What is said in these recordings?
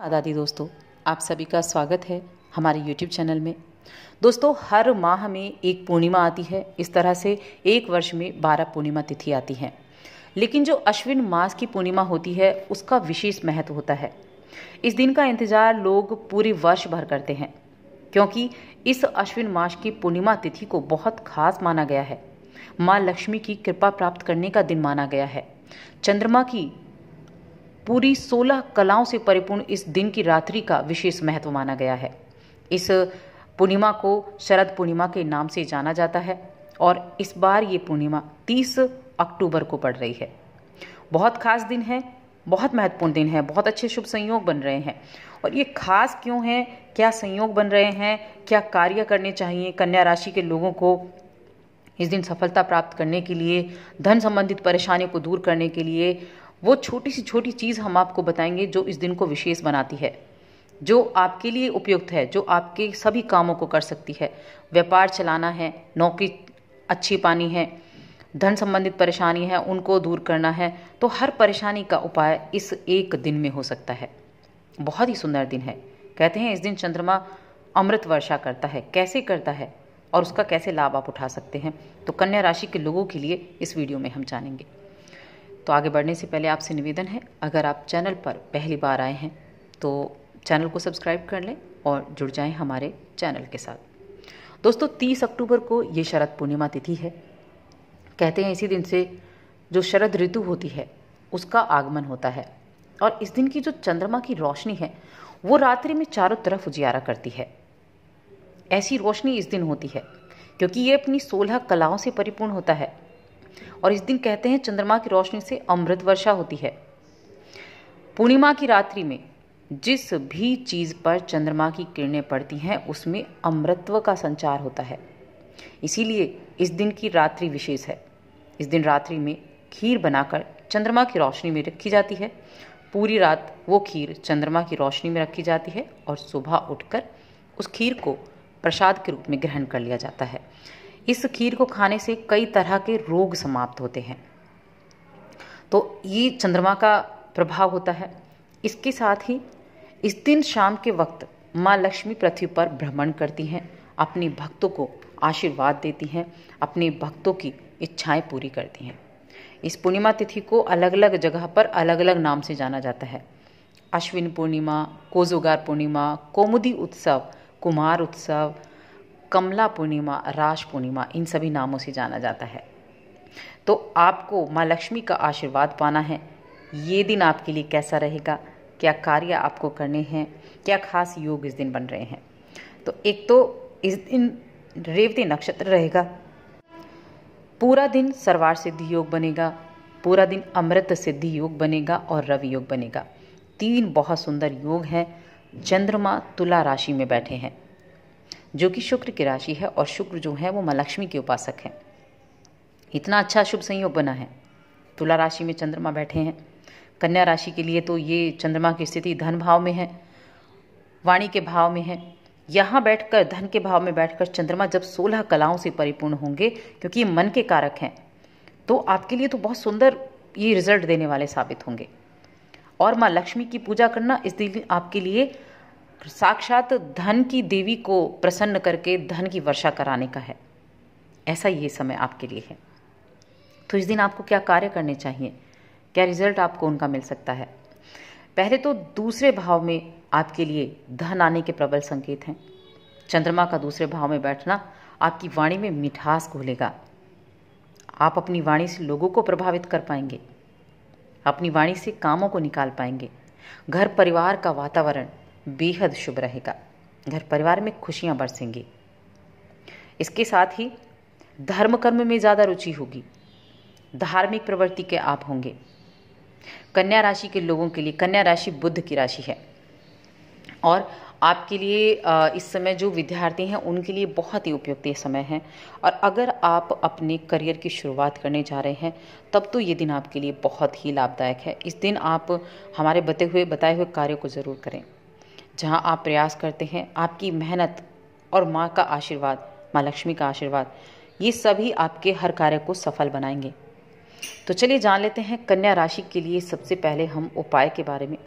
हाँ, दादी दोस्तों आप सभी का स्वागत है हमारे YouTube चैनल में दोस्तों हर माह में एक पूर्णिमा आती है इस तरह से एक वर्ष में बारह पूर्णिमा तिथि आती हैं लेकिन जो अश्विन मास की पूर्णिमा होती है उसका विशेष महत्व होता है इस दिन का इंतज़ार लोग पूरे वर्ष भर करते हैं क्योंकि इस अश्विन मास की पूर्णिमा तिथि को बहुत खास माना गया है माँ लक्ष्मी की कृपा प्राप्त करने का दिन माना गया है चंद्रमा की पूरी सोलह कलाओं से परिपूर्ण इस दिन की रात्रि का विशेष महत्व माना गया है इस पूर्णिमा को शरद पूर्णिमा के नाम से जाना जाता है और इस बार ये पूर्णिमा 30 अक्टूबर को पड़ रही है बहुत खास दिन है बहुत महत्वपूर्ण दिन है बहुत अच्छे शुभ संयोग बन रहे हैं और ये खास क्यों है क्या संयोग बन रहे हैं क्या कार्य करने चाहिए कन्या राशि के लोगों को इस दिन सफलता प्राप्त करने के लिए धन संबंधित परेशानियों को दूर करने के लिए वो छोटी सी छोटी चीज़ हम आपको बताएंगे जो इस दिन को विशेष बनाती है जो आपके लिए उपयुक्त है जो आपके सभी कामों को कर सकती है व्यापार चलाना है नौकरी अच्छी पानी है धन संबंधित परेशानी है उनको दूर करना है तो हर परेशानी का उपाय इस एक दिन में हो सकता है बहुत ही सुंदर दिन है कहते हैं इस दिन चंद्रमा अमृत वर्षा करता है कैसे करता है और उसका कैसे लाभ आप उठा सकते हैं तो कन्या राशि के लोगों के लिए इस वीडियो में हम जानेंगे तो आगे बढ़ने से पहले आपसे निवेदन है अगर आप चैनल पर पहली बार आए हैं तो चैनल को सब्सक्राइब कर लें और जुड़ जाएं हमारे चैनल के साथ दोस्तों 30 अक्टूबर को ये शरद पूर्णिमा तिथि है कहते हैं इसी दिन से जो शरद ऋतु होती है उसका आगमन होता है और इस दिन की जो चंद्रमा की रोशनी है वो रात्रि में चारों तरफ उजियारा करती है ऐसी रोशनी इस दिन होती है क्योंकि ये अपनी सोलह कलाओं से परिपूर्ण होता है और इस दिन कहते हैं चंद्रमा की रोशनी से अमृत वर्षा होती है पूर्णिमा की रात्रि में जिस भी चीज़ पर चंद्रमा की किरणें पड़ती हैं उसमें अमृतत्व का संचार होता है इसीलिए इस दिन की रात्रि विशेष है इस दिन रात्रि में खीर बनाकर चंद्रमा की रोशनी में रखी जाती है पूरी रात वो खीर चंद्रमा की रोशनी में रखी जाती है और सुबह उठकर उस खीर को प्रसाद के रूप में ग्रहण कर लिया जाता है इस खीर को खाने से कई तरह के रोग समाप्त होते हैं तो ये चंद्रमा का प्रभाव होता है इसके साथ ही इस दिन शाम के वक्त माँ लक्ष्मी पृथ्वी पर भ्रमण करती हैं अपने भक्तों को आशीर्वाद देती हैं अपने भक्तों की इच्छाएं पूरी करती हैं इस पूर्णिमा तिथि को अलग अलग जगह पर अलग अलग नाम से जाना जाता है अश्विन पूर्णिमा कोजोगार पूर्णिमा कोमुदी उत्सव कुमार उत्सव कमला पूर्णिमा राज पूर्णिमा इन सभी नामों से जाना जाता है तो आपको माँ लक्ष्मी का आशीर्वाद पाना है ये दिन आपके लिए कैसा रहेगा क्या कार्य आपको करने हैं क्या खास योग इस दिन बन रहे हैं तो एक तो इस दिन रेवती नक्षत्र रहेगा पूरा दिन सर्वार सिद्धि योग बनेगा पूरा दिन अमृत सिद्धि योग बनेगा और रवि योग बनेगा तीन बहुत सुंदर योग हैं चंद्रमा तुला राशि में बैठे हैं जो कि शुक्र की राशि है और शुक्र जो है वो माँ लक्ष्मी के उपासक हैं इतना अच्छा शुभ संयोग बना है तुला राशि में चंद्रमा बैठे हैं कन्या राशि के लिए तो ये चंद्रमा की स्थिति धन भाव में है वाणी के भाव में है यहाँ बैठकर धन के भाव में बैठकर चंद्रमा जब सोलह कलाओं से परिपूर्ण होंगे क्योंकि ये मन के कारक हैं तो आपके लिए तो बहुत सुंदर ये रिजल्ट देने वाले साबित होंगे और माँ लक्ष्मी की पूजा करना इस दिन आपके लिए साक्षात धन की देवी को प्रसन्न करके धन की वर्षा कराने का है ऐसा ये समय आपके लिए है तो इस दिन आपको क्या कार्य करने चाहिए क्या रिजल्ट आपको उनका मिल सकता है पहले तो दूसरे भाव में आपके लिए धन आने के प्रबल संकेत हैं चंद्रमा का दूसरे भाव में बैठना आपकी वाणी में मिठास घोलेगा आप अपनी वाणी से लोगों को प्रभावित कर पाएंगे अपनी वाणी से कामों को निकाल पाएंगे घर परिवार का वातावरण बेहद शुभ रहेगा घर परिवार में खुशियां बरसेंगी इसके साथ ही धर्म कर्म में ज़्यादा रुचि होगी धार्मिक प्रवृत्ति के आप होंगे कन्या राशि के लोगों के लिए कन्या राशि बुद्ध की राशि है और आपके लिए इस समय जो विद्यार्थी हैं उनके लिए बहुत ही उपयुक्त ये समय है और अगर आप अपने करियर की शुरुआत करने जा रहे हैं तब तो ये दिन आपके लिए बहुत ही लाभदायक है इस दिन आप हमारे बते हुए बताए हुए कार्यों को ज़रूर करें जहाँ आप प्रयास करते हैं आपकी मेहनत और माँ का आशीर्वाद माँ लक्ष्मी का आशीर्वाद ये सभी आपके हर कार्य को सफल बनाएंगे तो चलिए जान लेते हैं कन्या राशि के लिए सबसे पहले हम उपाय के बारे में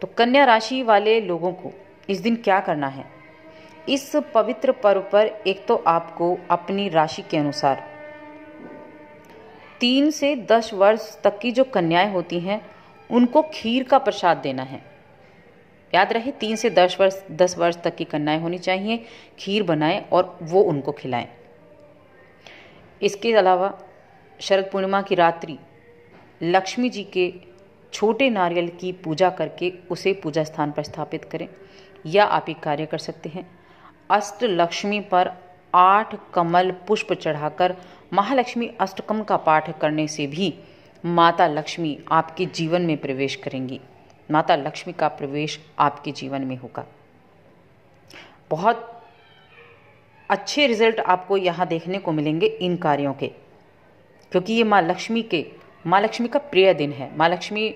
तो कन्या राशि वाले लोगों को इस दिन क्या करना है इस पवित्र पर्व पर एक तो आपको अपनी राशि के अनुसार तीन से दस वर्ष तक की जो कन्याएं होती हैं उनको खीर का प्रसाद देना है याद रहे तीन से दस वर्ष दस वर्ष तक की कन्याएं होनी चाहिए खीर बनाएं और वो उनको खिलाएं इसके अलावा शरद पूर्णिमा की रात्रि लक्ष्मी जी के छोटे नारियल की पूजा करके उसे पूजा स्थान पर स्थापित करें या आप एक कार्य कर सकते हैं अष्ट लक्ष्मी पर आठ कमल पुष्प चढ़ाकर महालक्ष्मी अष्टकम का पाठ करने से भी माता लक्ष्मी आपके जीवन में प्रवेश करेंगी माता लक्ष्मी का प्रवेश आपके जीवन में होगा बहुत अच्छे रिजल्ट आपको यहाँ देखने को मिलेंगे इन कार्यों के क्योंकि ये माँ लक्ष्मी के माँ लक्ष्मी का प्रिय दिन है माँ लक्ष्मी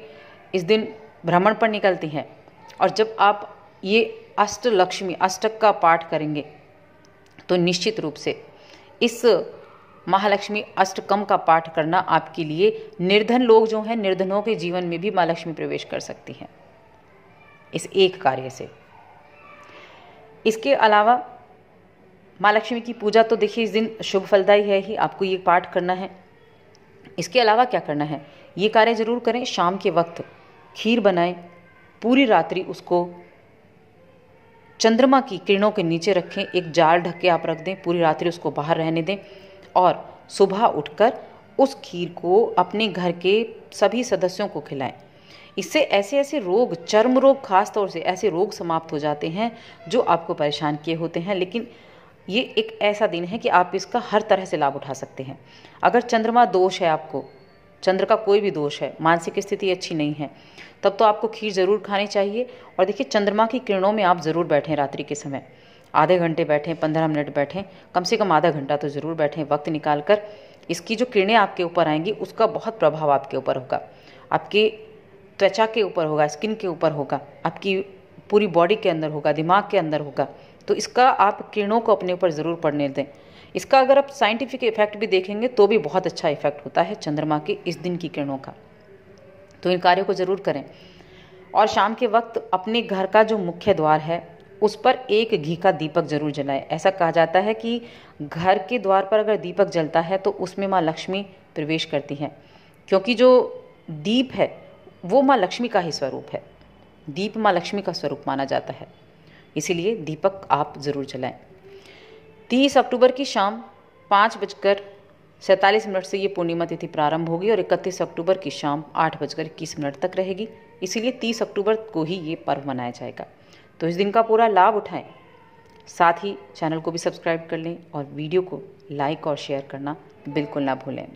इस दिन भ्रमण पर निकलती हैं और जब आप ये अष्ट लक्ष्मी अष्टक का पाठ करेंगे तो निश्चित रूप से इस महालक्ष्मी अष्टकम का पाठ करना आपके लिए निर्धन लोग जो हैं निर्धनों के जीवन में भी माँ लक्ष्मी प्रवेश कर सकती हैं इस एक कार्य से इसके अलावा माँ लक्ष्मी की पूजा तो देखिए इस दिन शुभ फलदायी है ही आपको ये पाठ करना है इसके अलावा क्या करना है ये कार्य ज़रूर करें शाम के वक्त खीर बनाएं पूरी रात्रि उसको चंद्रमा की किरणों के नीचे रखें एक जाल ढक के आप रख दें पूरी रात्रि उसको बाहर रहने दें और सुबह उठकर उस खीर को अपने घर के सभी सदस्यों को खिलाएं इससे ऐसे ऐसे रोग चर्म रोग खास तौर से ऐसे रोग समाप्त हो जाते हैं जो आपको परेशान किए होते हैं लेकिन ये एक ऐसा दिन है कि आप इसका हर तरह से लाभ उठा सकते हैं अगर चंद्रमा दोष है आपको चंद्र का कोई भी दोष है मानसिक स्थिति अच्छी नहीं है तब तो आपको खीर ज़रूर खानी चाहिए और देखिए चंद्रमा की किरणों में आप ज़रूर बैठें रात्रि के समय आधे घंटे बैठें पंद्रह मिनट बैठें कम से कम आधा घंटा तो ज़रूर बैठें वक्त निकाल कर इसकी जो किरणें आपके ऊपर आएंगी उसका बहुत प्रभाव आपके ऊपर होगा आपके त्वचा के ऊपर होगा स्किन के ऊपर होगा आपकी पूरी बॉडी के अंदर होगा दिमाग के अंदर होगा तो इसका आप किरणों को अपने ऊपर ज़रूर पड़ने दें इसका अगर आप साइंटिफिक इफेक्ट भी देखेंगे तो भी बहुत अच्छा इफेक्ट होता है चंद्रमा के इस दिन की किरणों का तो इन कार्यों को ज़रूर करें और शाम के वक्त अपने घर का जो मुख्य द्वार है उस पर एक घी का दीपक जरूर जलाएं ऐसा कहा जाता है कि घर के द्वार पर अगर दीपक जलता है तो उसमें माँ लक्ष्मी प्रवेश करती हैं क्योंकि जो दीप है वो माँ लक्ष्मी का ही स्वरूप है दीप माँ लक्ष्मी का स्वरूप माना जाता है इसीलिए दीपक आप ज़रूर जलाएं तीस अक्टूबर की शाम पाँच बजकर सैंतालीस मिनट से ये पूर्णिमा तिथि प्रारंभ होगी और इकतीस अक्टूबर की शाम आठ बजकर इक्कीस मिनट तक रहेगी इसीलिए तीस अक्टूबर को ही ये पर्व मनाया जाएगा तो इस दिन का पूरा लाभ उठाएं साथ ही चैनल को भी सब्सक्राइब कर लें और वीडियो को लाइक और शेयर करना बिल्कुल ना भूलें